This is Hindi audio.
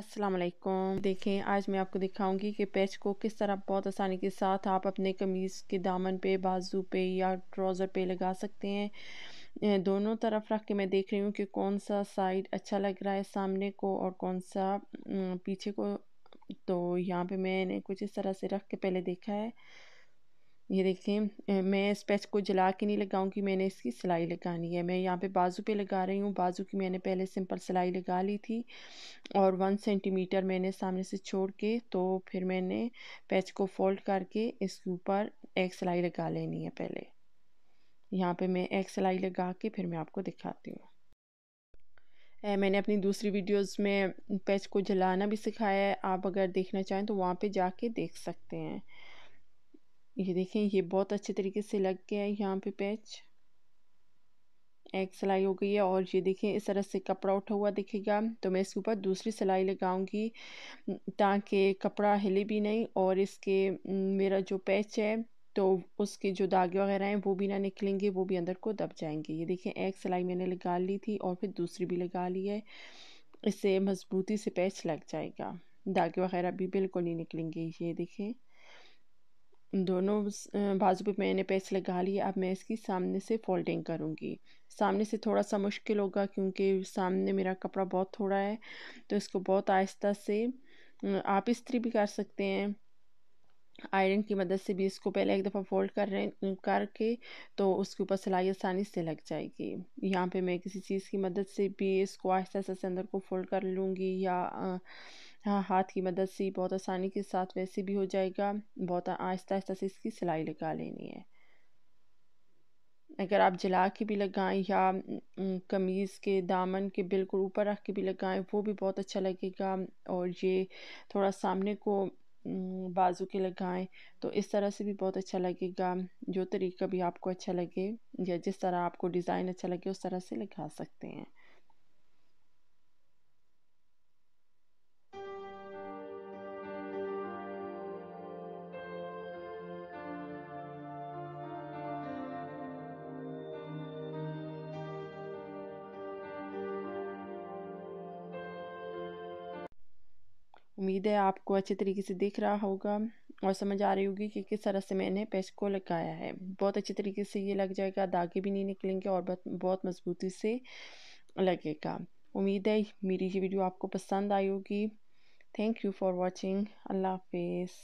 अस्सलाम वालेकुम देखें आज मैं आपको दिखाऊंगी कि पैच को किस तरह बहुत आसानी के साथ आप अपने कमीज़ के दामन पे बाजू पे या ट्राउज़र पे लगा सकते हैं दोनों तरफ रख के मैं देख रही हूँ कि कौन सा साइड अच्छा लग रहा है सामने को और कौन सा पीछे को तो यहाँ पे मैंने कुछ इस तरह से रख के पहले देखा है ये देखिए मैं इस पैच को जला के नहीं लगाऊंगी मैंने इसकी सिलाई लगानी है मैं यहाँ पे बाजू पे लगा रही हूँ बाजू की मैंने पहले सिंपल सिलाई लगा ली थी और वन सेंटीमीटर मैंने सामने से छोड़ के तो फिर मैंने पैच को फोल्ड करके इसके ऊपर एक सिलाई लगा लेनी है पहले यहाँ पे मैं एक सिलाई लगा के फिर मैं आपको दिखाती हूँ मैंने अपनी दूसरी वीडियोस में पैच को जलाना भी सिखाया है आप अगर देखना चाहें तो वहाँ पे जाके देख सकते हैं ये देखें ये बहुत अच्छे तरीके से लग गया है यहाँ पे पैच एक सिलाई हो गई है और ये देखें इस तरह से कपड़ा उठा हुआ दिखेगा तो मैं इसके ऊपर दूसरी सिलाई लगाऊंगी ताकि कपड़ा हिले भी नहीं और इसके मेरा जो पैच है तो उसके जो दागे वगैरह हैं वो भी ना निकलेंगे वो भी अंदर को दब जाएंगे ये देखें एक सिलाई मैंने लगा ली थी और फिर दूसरी भी लगा ली है इससे मज़बूती से पैच लग जाएगा दागे वगैरह भी बिल्कुल नहीं निकलेंगे ये देखें दोनों बाजू पे मैंने पेच लगा लिए अब मैं इसकी सामने से फोल्डिंग करूँगी सामने से थोड़ा सा मुश्किल होगा क्योंकि सामने मेरा कपड़ा बहुत थोड़ा है तो इसको बहुत आहिस्ता से आप इस्त्री भी कर सकते हैं आयरन की मदद से भी इसको पहले एक दफ़ा फोल्ड कर रहे करके तो उसके ऊपर सिलाई आसानी से लग जाएगी यहाँ पे मैं किसी चीज़ की मदद से भी इसको आहिस्ता आहिस्ता से अंदर को फोल्ड कर लूँगी या आ, हाँ हाथ की मदद से बहुत आसानी के साथ वैसे भी हो जाएगा बहुत आहिस्ता आहिस्ता से इसकी सिलाई लगा लेनी है अगर आप जला के भी लगाएं या कमीज़ के दामन के बिल्कुल ऊपर रख के भी लगाएं वो भी बहुत अच्छा लगेगा और ये थोड़ा सामने को बाजू के लगाएं तो इस तरह से भी बहुत अच्छा लगेगा जो तरीका भी आपको अच्छा लगे या जिस तरह आपको डिज़ाइन अच्छा लगे उस तरह से लगा सकते हैं उम्मीद है आपको अच्छे तरीके से दिख रहा होगा और समझ आ रही होगी कि किस तरह से मैंने पेस्ट को लगाया है बहुत अच्छे तरीके से ये लग जाएगा दागे भी नहीं निकलेंगे और बहुत बहुत मज़बूती से लगेगा उम्मीद है मेरी ये वीडियो आपको पसंद आई होगी थैंक यू फॉर वॉचिंग अल्लाह हाफिज़